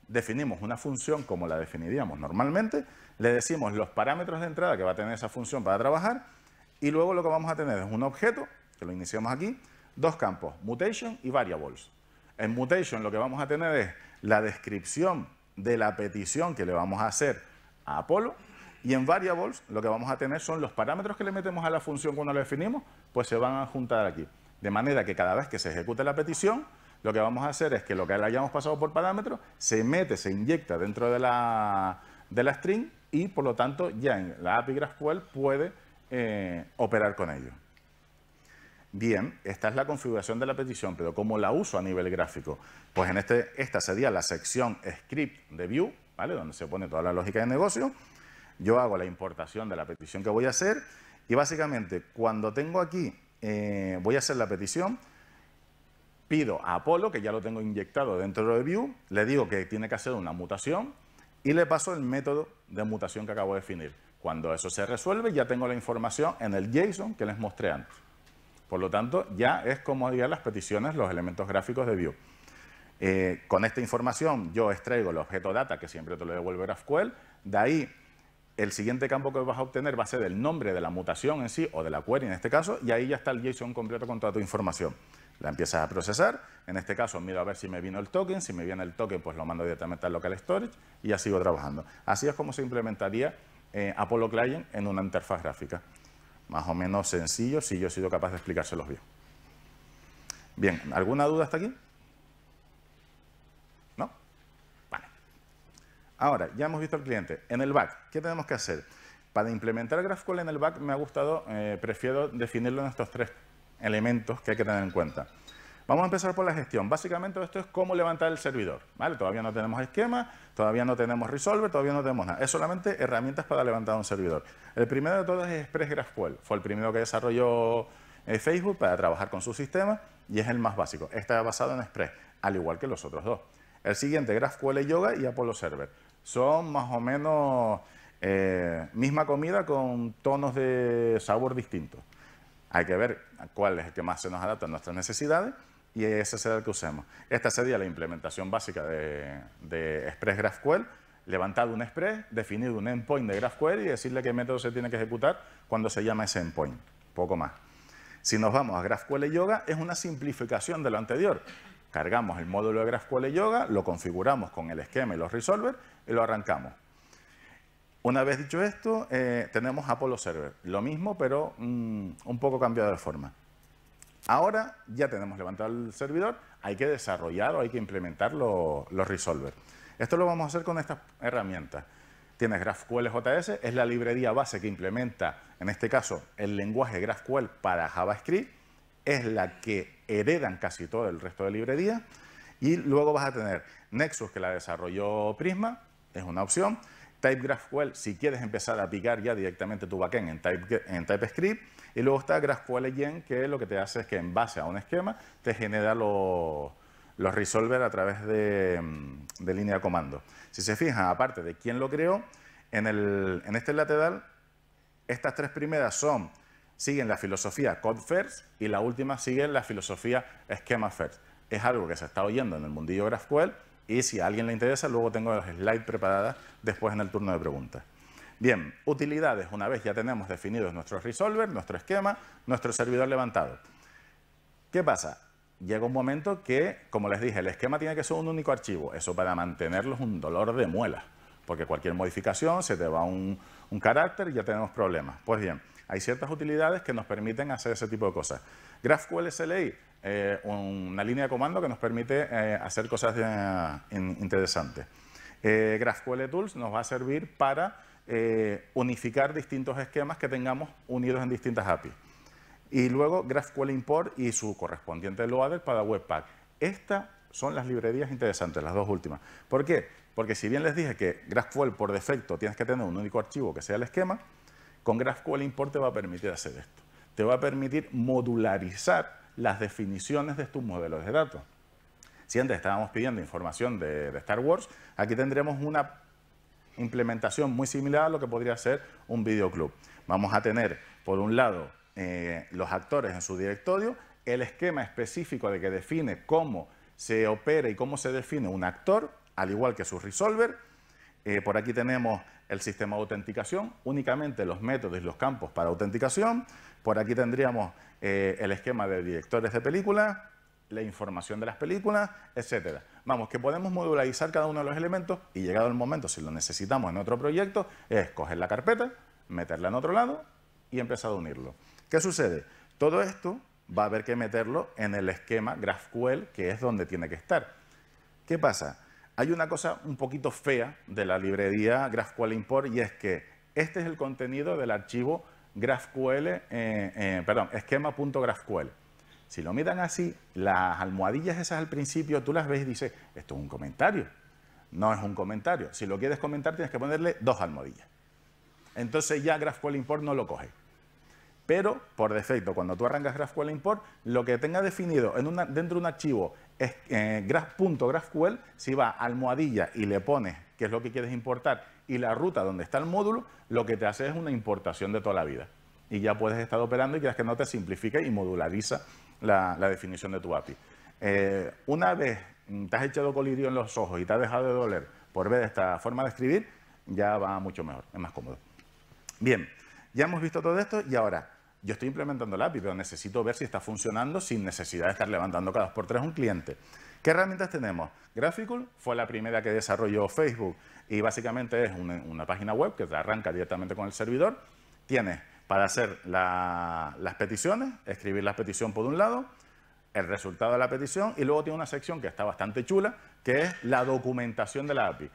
definimos una función como la definiríamos normalmente, le decimos los parámetros de entrada que va a tener esa función para trabajar y luego lo que vamos a tener es un objeto, que lo iniciamos aquí, dos campos, mutation y variables. En mutation lo que vamos a tener es la descripción de la petición que le vamos a hacer a Apolo y en variables lo que vamos a tener son los parámetros que le metemos a la función cuando la definimos, pues se van a juntar aquí. De manera que cada vez que se ejecute la petición, lo que vamos a hacer es que lo que le hayamos pasado por parámetro se mete, se inyecta dentro de la, de la string y por lo tanto ya en la API GraphQL puede eh, operar con ello bien, esta es la configuración de la petición, pero ¿cómo la uso a nivel gráfico? Pues en este, esta sería la sección script de view, ¿vale? Donde se pone toda la lógica de negocio. Yo hago la importación de la petición que voy a hacer y básicamente cuando tengo aquí, eh, voy a hacer la petición, pido a Apolo, que ya lo tengo inyectado dentro de Vue, le digo que tiene que hacer una mutación y le paso el método de mutación que acabo de definir. Cuando eso se resuelve, ya tengo la información en el JSON que les mostré antes. Por lo tanto, ya es como dirían las peticiones, los elementos gráficos de Vue. Eh, con esta información yo extraigo el objeto data, que siempre te lo devuelve GraphQL. De ahí, el siguiente campo que vas a obtener va a ser el nombre de la mutación en sí, o de la query en este caso, y ahí ya está el JSON completo con toda tu información. La empiezas a procesar. En este caso, miro a ver si me vino el token. Si me viene el token, pues lo mando directamente al local storage y ya sigo trabajando. Así es como se implementaría eh, Apollo Client en una interfaz gráfica más o menos sencillo si yo he sido capaz de explicárselos bien. Bien, ¿alguna duda hasta aquí? ¿No? Vale. Ahora, ya hemos visto al cliente. En el back, ¿qué tenemos que hacer? Para implementar GraphQL en el back me ha gustado, eh, prefiero definirlo en estos tres elementos que hay que tener en cuenta. Vamos a empezar por la gestión. Básicamente esto es cómo levantar el servidor. ¿vale? Todavía no tenemos esquema, todavía no tenemos resolver, todavía no tenemos nada. Es solamente herramientas para levantar un servidor. El primero de todos es Express GraphQL. Fue el primero que desarrolló eh, Facebook para trabajar con su sistema y es el más básico. Está basado en Express, al igual que los otros dos. El siguiente, GraphQL Yoga y Apollo Server. Son más o menos eh, misma comida con tonos de sabor distintos. Hay que ver cuál es el que más se nos adapta a nuestras necesidades y ese será el que usemos. Esta sería la implementación básica de, Express GraphQL, levantar un Express, definir un endpoint de GraphQL y decirle qué método se tiene que ejecutar cuando se llama ese endpoint, poco más. Si nos vamos a GraphQL Yoga, es una simplificación de lo anterior. Cargamos el módulo de GraphQL Yoga, lo configuramos con el esquema y los resolver y lo arrancamos. Una vez dicho esto, eh, tenemos Apollo Server. Lo mismo, pero mm, un poco cambiado de forma. Ahora ya tenemos levantado el servidor, hay que desarrollar o hay que implementar los lo resolvers. Esto lo vamos a hacer con estas herramientas. Tienes GraphQL JS, es la librería base que implementa, en este caso, el lenguaje GraphQL para JavaScript, es la que heredan casi todo el resto de librerías. Y luego vas a tener Nexus, que la desarrolló Prisma, es una opción. TypeGraphQL, si quieres empezar a picar ya directamente tu backend en, type, en TypeScript y luego está GraphQL que lo que te hace es que en base a un esquema te genera los los resolver a través mm, de, línea de comando. Si se fijan, aparte de quién lo creó, en, este lateral, estas tres primeras son, siguen la filosofía code first y la última sigue la filosofía schema first. Es algo que se está oyendo en el mundillo GraphQL y si a alguien le interesa, luego tengo las slides preparadas después en el turno de preguntas. Bien, utilidades, una vez ya tenemos definidos nuestro resolver, nuestro esquema, nuestro servidor levantado. ¿Qué pasa? Llega un momento que, como les dije, el esquema tiene que ser un único archivo. Eso para mantenerlos un dolor de muela, porque cualquier modificación se te va un, un carácter y ya tenemos problemas. Pues bien, hay ciertas utilidades que nos permiten hacer ese tipo de cosas. GraphQL SLI, eh, una línea de comando que nos permite eh, hacer cosas eh, interesantes. GraphQL Tools nos va a servir para eh, unificar distintos esquemas que tengamos unidos en distintas APIs. Y luego GraphQL Import y su correspondiente loader para Webpack. Estas son las librerías interesantes, las dos últimas. ¿Por qué? Porque si bien les dije que GraphQL por defecto tienes que tener un único archivo que sea el esquema, con GraphQL Import te va a permitir hacer esto. Te va a permitir modularizar las definiciones de tus modelos de datos. Si antes estábamos pidiendo información de, de Star Wars, aquí tendremos una implementación muy similar a lo que podría ser un videoclub. Vamos a tener, por un lado, eh, los actores en su directorio, el esquema específico de que define cómo se opera y cómo se define un actor, al igual que su resolver. Eh, por aquí tenemos el sistema de autenticación, únicamente los métodos y los campos para autenticación. Por aquí tendríamos eh, el esquema de directores de películas, la información de las películas, etcétera. Vamos, que podemos modularizar cada uno de los elementos y llegado el momento, si lo necesitamos en otro proyecto, es coger la carpeta, meterla en otro lado y empezar a unirlo. ¿Qué sucede? Todo esto va a haber que meterlo en el esquema GraphQL, que es donde tiene que estar. ¿Qué pasa? Hay una cosa un poquito fea de la librería GraphQL Import y es que este es el contenido del archivo GraphQL, eh, eh, perdón, esquema.graphql. Si lo miran así, las almohadillas esas al principio, tú las ves y dices, esto es un comentario. No es un comentario. Si lo quieres comentar, tienes que ponerle dos almohadillas. Entonces ya GraphQL Import no lo coge. Pero, por defecto, cuando tú arrancas GraphQL Import, lo que tenga definido dentro de un archivo es eh, graph.graphql, si va a almohadilla y le pones qué es lo que quieres importar y la ruta donde está el módulo, lo que te hace es una importación de toda la vida. Y ya puedes estar operando y quieras que no te simplifique y modulariza la, definición de tu API. Eh, una vez te has echado colirio en los ojos y te ha dejado de doler por ver esta forma de escribir, ya va mucho mejor, es más cómodo. Bien, ya hemos visto todo esto y ahora yo estoy implementando la API, pero necesito ver si está funcionando sin necesidad de estar levantando cada dos por tres un cliente. ¿Qué herramientas tenemos? Graphical fue la primera que desarrolló Facebook y básicamente es una, una página web que te arranca directamente con el servidor. Tienes para hacer las peticiones, escribir la petición por un lado, el resultado de la petición y luego tiene una sección que está bastante chula, que es la documentación de la API.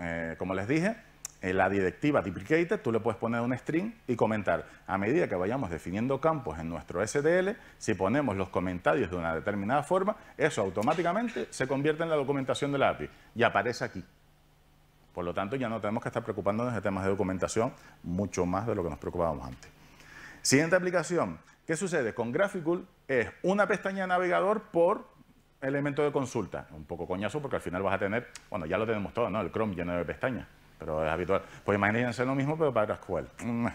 Eh, como, les dije, en eh, la directiva duplicated, tú le puedes poner un string y comentar. A medida que vayamos definiendo campos en nuestro SDL, si ponemos los comentarios de una determinada forma, eso automáticamente se convierte en la documentación de la API y aparece aquí. Por lo tanto, ya no tenemos que estar preocupándonos de temas de documentación mucho más de lo que nos preocupábamos antes. Siguiente aplicación. ¿Qué sucede? Con Graphical es una pestaña de navegador por elemento de consulta. Un poco coñazo porque al final vas a tener, bueno, ya lo tenemos todo, ¿no? El Chrome lleno de pestañas, pero es habitual. Pues imagínense lo mismo, pero para SQL. Mm.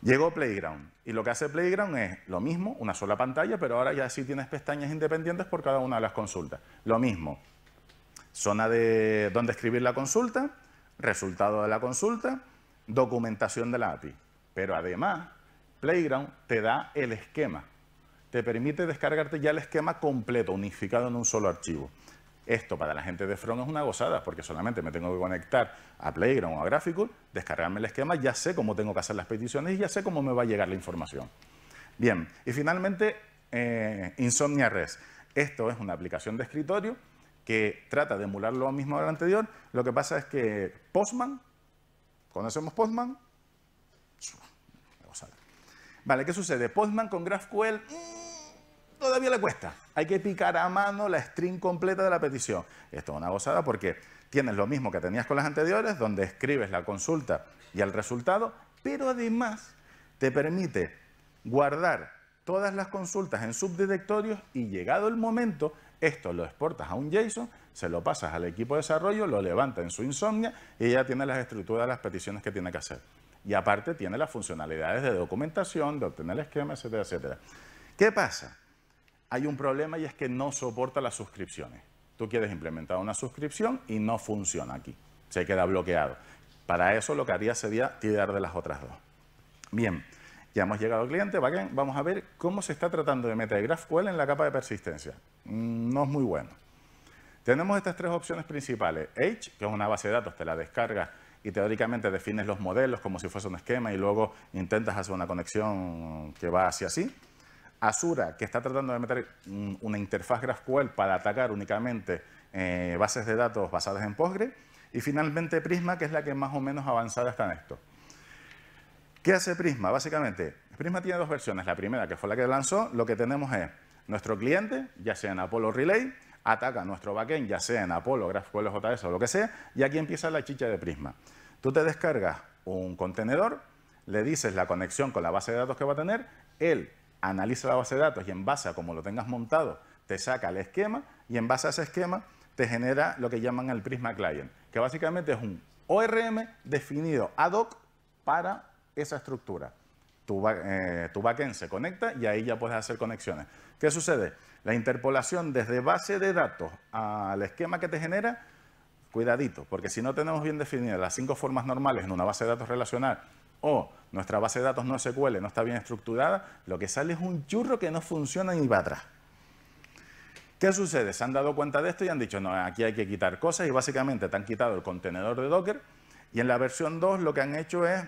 Llegó Playground y lo que hace Playground es lo mismo, una sola pantalla, pero ahora ya sí tienes pestañas independientes por cada una de las consultas. Lo mismo, Zona de donde escribir la consulta, resultado de la consulta, documentación de la API. Pero además, Playground te da el esquema. Te permite descargarte ya el esquema completo, unificado en un solo archivo. Esto para la gente de Front es una gozada, porque solamente me tengo que conectar a Playground o a gráfico descargarme el esquema, ya sé cómo tengo que hacer las peticiones y ya sé cómo me va a llegar la información. Bien, y finalmente, eh, Insomnia Res. Esto es una aplicación de escritorio que trata de emular lo mismo del anterior. Lo que pasa es que Postman, conocemos Postman, Vale, ¿qué sucede? Postman con GraphQL mm, todavía le cuesta. Hay que picar a mano la string completa de la petición. Esto es una gozada porque tienes lo mismo que tenías con las anteriores, donde escribes la consulta y el resultado, pero además te permite guardar todas las consultas en subdirectorios y llegado el momento esto lo exportas a un JSON, se lo pasas al equipo de desarrollo, lo levanta en su insomnia y ya tiene las estructuras de las peticiones que tiene que hacer. Y aparte tiene las funcionalidades de documentación, de obtener el esquema, etcétera, etcétera. ¿Qué pasa? Hay un problema y es que no soporta las suscripciones. Tú quieres implementar una suscripción y no funciona aquí. Se queda bloqueado. Para eso lo que haría sería tirar de las otras dos. Bien. Ya hemos llegado al cliente, vamos a ver cómo se está tratando de meter GraphQL en la capa de persistencia. Mm, no es muy bueno. Tenemos estas tres opciones principales. H, que es una base de datos, te la descargas y teóricamente defines los modelos como si fuese un esquema y luego intentas hacer una conexión que va hacia así. Azura, que está tratando de meter mm, una interfaz GraphQL para atacar únicamente eh, bases de datos basadas en Postgre. Y finalmente Prisma, que es la que más o menos avanzada está en esto. ¿Qué hace Prisma? Básicamente, Prisma tiene dos versiones. La primera, que fue la que lanzó, lo que tenemos es nuestro cliente, ya sea en Apollo Relay, ataca nuestro backend, ya sea en Apollo, GraphQL, JS o lo que sea, y aquí empieza la chicha de Prisma. Tú te descargas un contenedor, le dices la conexión con la base de datos que va a tener, él analiza la base de datos y en base a cómo lo tengas montado, te saca el esquema y en base a ese esquema te genera lo que llaman el Prisma Client, que básicamente es un ORM definido ad hoc para esa estructura. Eh, tu, backend se conecta y ahí ya puedes hacer conexiones. ¿Qué sucede? La interpolación desde base de datos al esquema que te genera, cuidadito, porque si no tenemos bien definidas las cinco formas normales en una base de datos relacional o nuestra base de datos no SQL no está bien estructurada, lo que sale es un churro que no funciona ni va atrás. ¿Qué sucede? Se han dado cuenta de esto y han dicho, no, aquí hay que quitar cosas y básicamente te han quitado el contenedor de Docker y en la versión 2 lo que han hecho es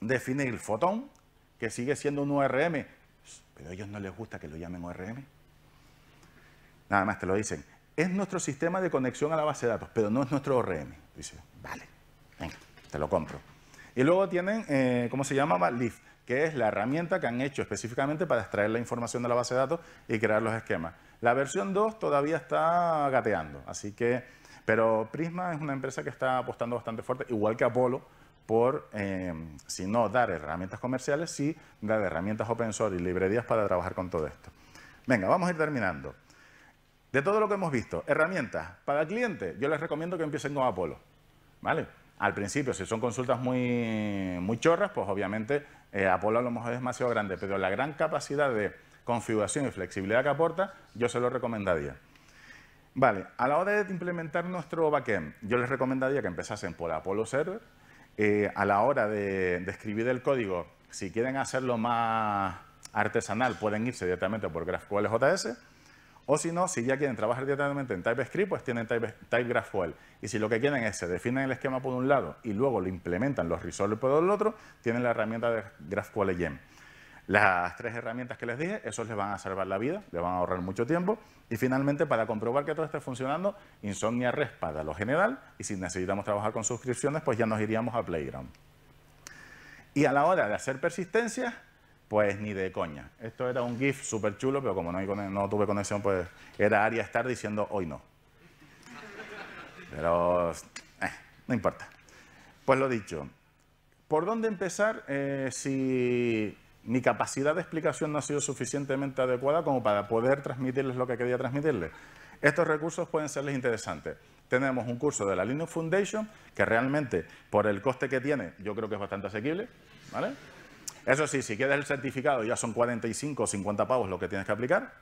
Define el fotón, que sigue siendo un ORM, pero a ellos no les gusta que lo llamen ORM. Nada más te lo dicen. Es nuestro sistema de conexión a la base de datos, pero no es nuestro ORM. Dice, vale, venga, te lo compro. Y luego tienen, eh, ¿cómo se llama? LIF, que es la herramienta que han hecho específicamente para extraer la información de la base de datos y crear los esquemas. La versión 2 todavía está gateando, así que... Pero Prisma es una empresa que está apostando bastante fuerte, igual que Apolo, por, em, si no dar herramientas comerciales, sí dar herramientas open source y librerías para trabajar con todo esto. Venga, vamos a ir terminando. De todo lo que hemos visto, herramientas para clientes, yo les recomiendo que empiecen con Apolo. ¿Vale? Al principio, si son consultas muy, muy chorras, pues obviamente eh, Apolo a lo mejor es demasiado grande, pero la gran capacidad de configuración y flexibilidad que aporta, yo se lo recomendaría. Vale, a la hora de implementar nuestro backend, yo les recomendaría que empezasen por Apollo Server, eh, a la hora de, escribir el código, si quieren hacerlo más artesanal, pueden irse directamente por GraphQL JS. O si no, si ya quieren trabajar directamente en TypeScript, pues tienen Type, GraphQL. Y si lo que quieren es se definen el esquema por un lado y luego lo implementan los resolvers por el otro, tienen la herramienta de GraphQL las tres herramientas que les dije, esos les van a salvar la vida, les van a ahorrar mucho tiempo. Y finalmente, para comprobar que todo esté funcionando, Insomnia respada, lo general. Y si necesitamos trabajar con suscripciones, pues ya nos iríamos a Playground. Y a la hora de hacer persistencia, pues ni de coña. Esto era un GIF súper chulo, pero como no, tuve conexión, pues era Aria estar diciendo hoy no. Pero eh, no importa. Pues lo dicho, ¿por dónde empezar eh, si mi capacidad de explicación no ha sido suficientemente adecuada como para poder transmitirles lo que quería transmitirles. Estos recursos pueden serles interesantes. Tenemos un curso de la Linux Foundation que realmente, por el coste que tiene, yo creo que es bastante asequible. ¿vale? Eso sí, si quieres el certificado ya son 45 o 50 pavos lo que tienes que aplicar.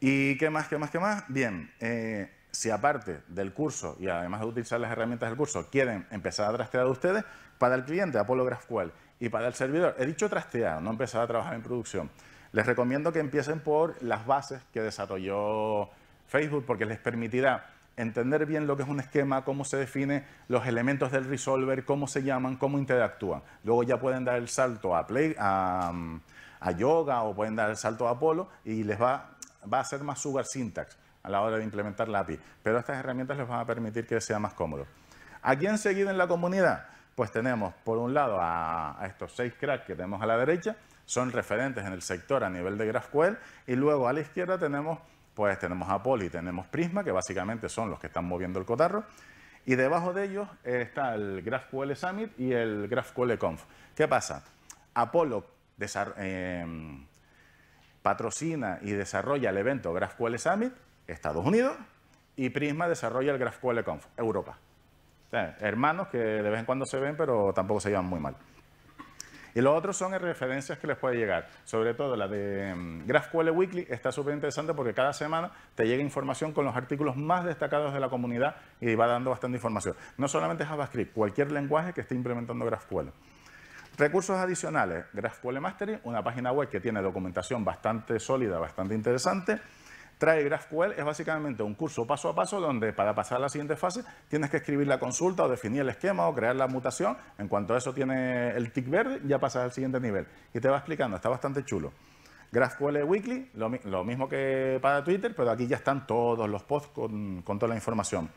¿Y qué más, qué más, qué más? Bien, eh, si aparte del curso y además de utilizar las herramientas del curso, quieren empezar a trastear a ustedes, para el cliente Apollo GraphQL y para el servidor, he dicho trastear, no empezar a trabajar en producción. Les recomiendo que empiecen por las bases que desarrolló Facebook porque les permitirá entender bien lo que es un esquema, cómo se define los elementos del resolver, cómo se llaman, cómo interactúan. Luego ya pueden dar el salto a, a, yoga o pueden dar el salto a Apollo y les va, a ser más sugar syntax a la hora de implementar la API. Pero estas herramientas les van a permitir que sea más cómodo. ¿A quién seguir en la comunidad? pues tenemos por un lado a, estos seis cracks que tenemos a la derecha, son referentes en el sector a nivel de GraphQL, y luego a la izquierda tenemos, pues tenemos tenemos Prisma, que básicamente son los que están moviendo el cotarro, y debajo de ellos eh, está el GraphQL Summit y el GraphQL Conf. ¿Qué pasa? Apollo eh, patrocina y desarrolla el evento GraphQL Summit, Estados Unidos, y Prisma desarrolla el GraphQL Conf, Europa. Eh, hermanos que de vez en cuando se ven, pero tampoco se llevan muy mal. Y los otros son referencias que les puede llegar. Sobre todo la de mm, GraphQL Weekly está súper interesante porque cada semana te llega información con los artículos más destacados de la comunidad y va dando bastante información. No solamente JavaScript, cualquier lenguaje que esté implementando GraphQL. Recursos adicionales, GraphQL Mastery, una página web que tiene documentación bastante sólida, bastante interesante trae GraphQL es básicamente un curso paso a paso donde para pasar a la siguiente fase tienes que escribir la consulta o definir el esquema o crear la mutación. En cuanto a eso tiene el tick verde, ya pasas al siguiente nivel. Y te va explicando, está bastante chulo. GraphQL Weekly, lo, mismo que para Twitter, pero aquí ya están todos los posts con, toda la información.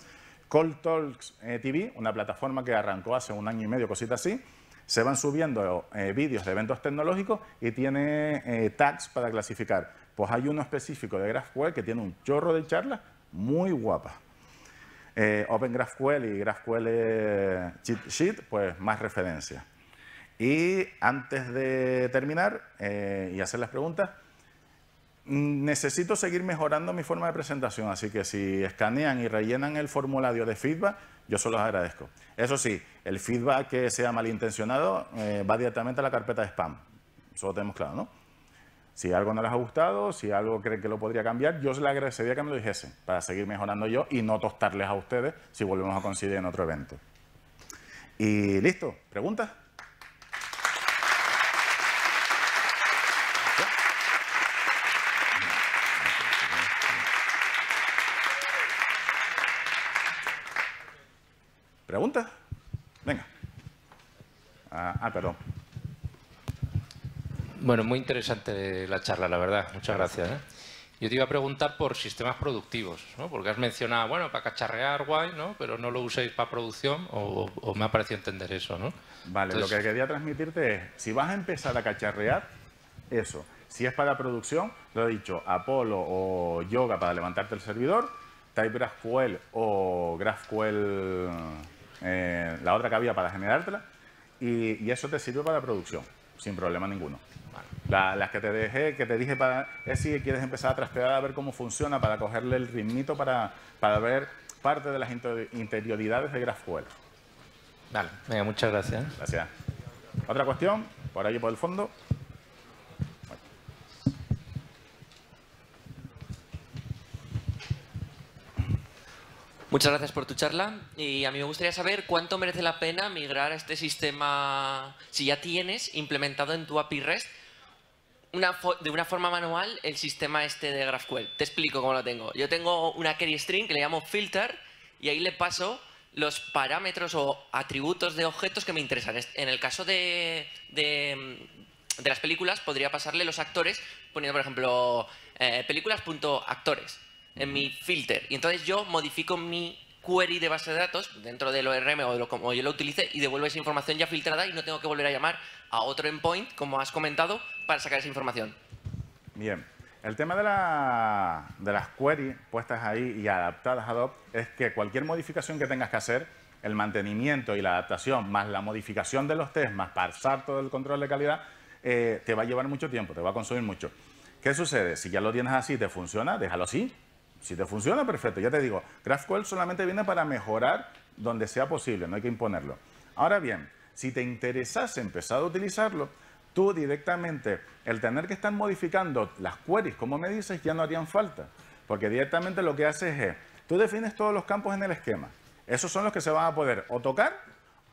Call Talks eh, TV, una plataforma que arrancó hace un año y medio, cosita así, se van subiendo eh, vídeos de eventos tecnológicos y tiene eh, tags para clasificar. Pues hay uno específico de GraphQL que tiene un chorro de charlas muy guapas. Eh, Open GraphQL y GraphQL Cheat Sheet, pues más referencia. Y antes de terminar eh, y hacer las preguntas, necesito seguir mejorando mi forma de presentación, así que si escanean y rellenan el formulario de feedback, yo se los agradezco. Eso sí, el feedback que sea malintencionado eh, va directamente a la carpeta de spam. Eso lo tenemos claro, ¿no? Si algo no les ha gustado, si algo creen que lo podría cambiar, yo les agradecería que me lo dijesen para seguir mejorando yo y no tostarles a ustedes si volvemos a coincidir en otro evento. Y listo, ¿preguntas? ¿Preguntas? Venga. Ah, ah perdón. Bueno, muy interesante la charla, la verdad. Muchas gracias. ¿eh? Yo te iba a preguntar por sistemas productivos, ¿no? porque has mencionado, bueno, para cacharrear, guay, ¿no? pero no lo uséis para producción, o, me ha parecido entender eso. ¿no? Vale, lo que quería transmitirte es, si vas a empezar a cacharrear, eso. Si es para producción, lo he dicho, Apollo o Yoga para levantarte el servidor, Type o GraphQL, eh, la otra que había para generártela, y eso te sirve para producción sin problema ninguno. las que te dejé, que te dije para es si quieres empezar a trastear a ver cómo funciona, para cogerle el ritmito, para, para ver parte de las interioridades de GraphQL. Vale, muchas gracias. Gracias. ¿Otra cuestión? Por ahí por el fondo. Muchas gracias por tu charla. Y a mí me gustaría saber cuánto merece la pena migrar a este sistema, si ya tienes implementado en tu API REST una de una forma manual el sistema este de GraphQL. Te explico cómo lo tengo. Yo tengo una query string que le llamo filter y ahí le paso los parámetros o atributos de objetos que me interesan. En el caso de, de, las películas podría pasarle los actores poniendo, por ejemplo, eh, películas.actores en mi filter. Y entonces yo modifico mi query de base de datos dentro del ORM o de como yo lo utilice y devuelvo esa información ya filtrada y no tengo que volver a llamar a otro endpoint, como has comentado, para sacar esa información. Bien. El tema de, las queries puestas ahí y adaptadas a DOP es que cualquier modificación que tengas que hacer, el mantenimiento y la adaptación, más la modificación de los test, más pasar todo el control de calidad, eh, te va a llevar mucho tiempo, te va a consumir mucho. ¿Qué sucede? Si ya lo tienes así, te funciona, déjalo así, si te funciona, perfecto. Ya te digo, GraphQL solamente viene para mejorar donde sea posible, no hay que imponerlo. Ahora bien, si te interesase empezar a utilizarlo, tú directamente, el tener que estar modificando las queries, como me dices, ya no harían falta. Porque directamente lo que haces es, tú defines todos los campos en el esquema. Esos son los que se van a poder o tocar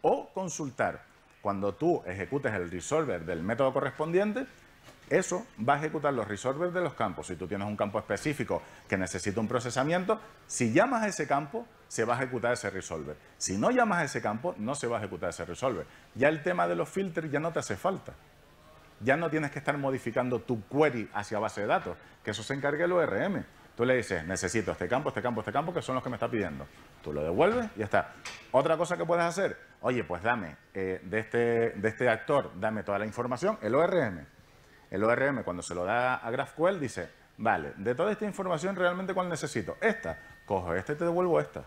o consultar. Cuando tú ejecutes el resolver del método correspondiente, eso va a ejecutar los resolvers de los campos. Si tú tienes un campo específico que necesita un procesamiento, si llamas a ese campo, se va a ejecutar ese resolver. Si no llamas a ese campo, no se va a ejecutar ese resolver. Ya el tema de los filters ya no te hace falta. Ya no tienes que estar modificando tu query hacia base de datos, que eso se encargue el ORM. Tú le dices, necesito este campo, este campo, este campo, que son los que me está pidiendo. Tú lo devuelves y ya está. Otra cosa que puedes hacer, oye, pues dame eh, de, este, de este actor, dame toda la información, el ORM el ORM cuando se lo da a GraphQL dice, vale, de toda esta información realmente cuál necesito? Esta, cojo esta y te devuelvo esta.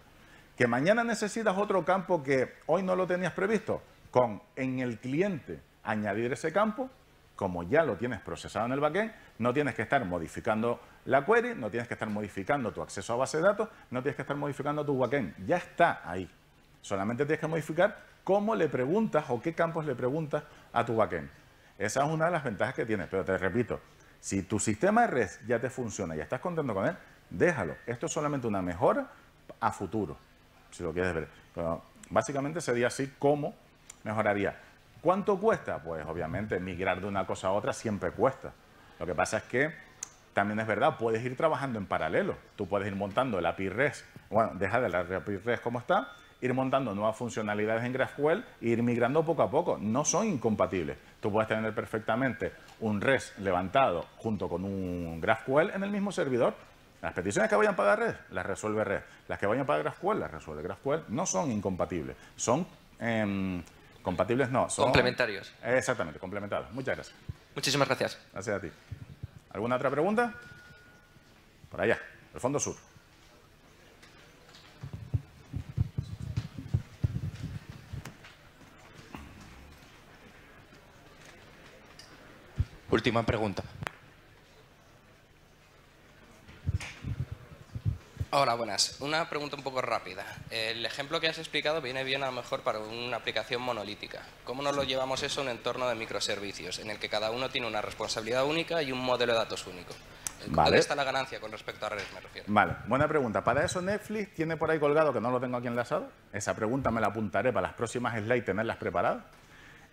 Que mañana necesitas otro campo que hoy no lo tenías previsto, con en el cliente añadir ese campo, como ya lo tienes procesado en el backend, no tienes que estar modificando la query, no tienes que estar modificando tu acceso a base de datos, no tienes que estar modificando tu backend, ya está ahí. Solamente tienes que modificar cómo le preguntas o qué campos le preguntas a tu backend. Esa es una de las ventajas que tiene, pero te repito, si tu sistema de red ya te funciona, y estás contento con él, déjalo. Esto es solamente una mejora a futuro, si lo quieres ver. básicamente sería así como mejoraría. ¿Cuánto cuesta? Pues obviamente migrar de una cosa a otra siempre cuesta. Lo que pasa es que también es verdad, puedes ir trabajando en paralelo. Tú puedes ir montando el API REST. Bueno, deja de la API REST como está ir montando nuevas funcionalidades en GraphQL e ir migrando poco a poco. No son incompatibles. Tú puedes tener perfectamente un res levantado junto con un GraphQL en el mismo servidor. Las peticiones que vayan para red, las resuelve red. Las que vayan para GraphQL, las resuelve GraphQL. No son incompatibles. Son em, compatibles, no. Son, complementarios. Exactamente, complementados. Muchas gracias. Muchísimas gracias. Gracias a ti. ¿Alguna otra pregunta? Por allá, el fondo sur. Última pregunta. Hola, buenas. Una pregunta un poco rápida. El ejemplo que has explicado viene bien a lo mejor para una aplicación monolítica. ¿Cómo nos lo llevamos eso a un entorno de microservicios, en el que cada uno tiene una responsabilidad única y un modelo de datos único? ¿Dónde vale. está la ganancia con respecto a redes, me refiero? Vale, buena pregunta. Para eso Netflix tiene por ahí colgado, que no lo tengo aquí enlazado, esa pregunta me la apuntaré para las próximas slides tenerlas preparadas.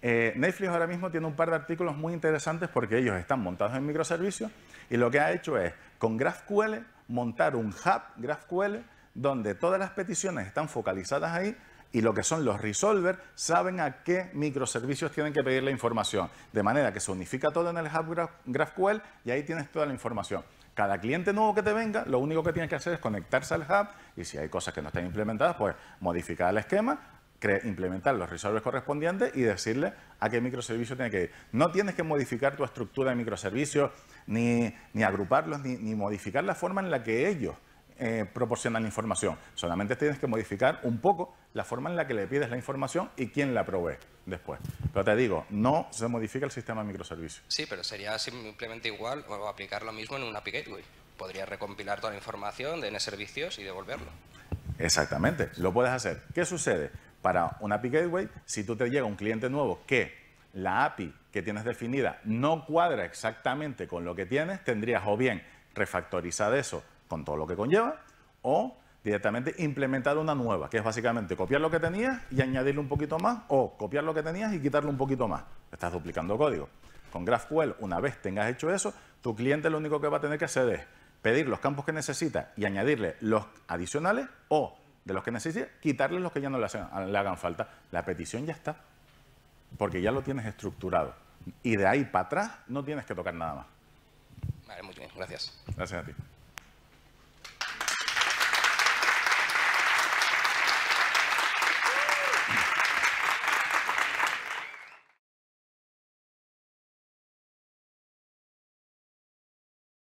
Eh, Netflix ahora mismo tiene un par de artículos muy interesantes porque ellos están montados en microservicios y lo que ha hecho es con GraphQL montar un hub GraphQL donde todas las peticiones están focalizadas ahí y lo que son los resolvers saben a qué microservicios tienen que pedir la información. De manera que se unifica todo en el hub GraphQL y ahí tienes toda la información. Cada cliente nuevo que te venga, lo único que tienes que hacer es conectarse al hub y si hay cosas que no están implementadas, pues modificar el esquema implementar los resolvers correspondientes y decirle a qué microservicio tiene que ir. No tienes que modificar tu estructura de microservicios, ni, agruparlos, ni, modificar la forma en la que ellos eh, proporcionan la información. Solamente tienes que modificar un poco la forma en la que le pides la información y quién la provee después. Pero te digo, no se modifica el sistema de microservicios. Sí, pero sería simplemente igual o aplicar lo mismo en un API Gateway. Podrías recompilar toda la información de N servicios y devolverlo. Exactamente, lo puedes hacer. ¿Qué sucede? para una API Gateway, si tú te llega un cliente nuevo que la API que tienes definida no cuadra exactamente con lo que tienes, tendrías o bien refactorizar eso con todo lo que conlleva o directamente implementar una nueva, que es básicamente copiar lo que tenías y añadirle un poquito más o copiar lo que tenías y quitarle un poquito más. Estás duplicando código. Con GraphQL, una vez tengas hecho eso, tu cliente lo único que va a tener que hacer es pedir los campos que necesita y añadirle los adicionales o de los que necesite quitarles los que ya no le, le hagan falta. La petición ya está, porque ya lo tienes estructurado. Y de ahí para atrás no tienes que tocar nada más. Vale, muy bien, gracias. Gracias a ti.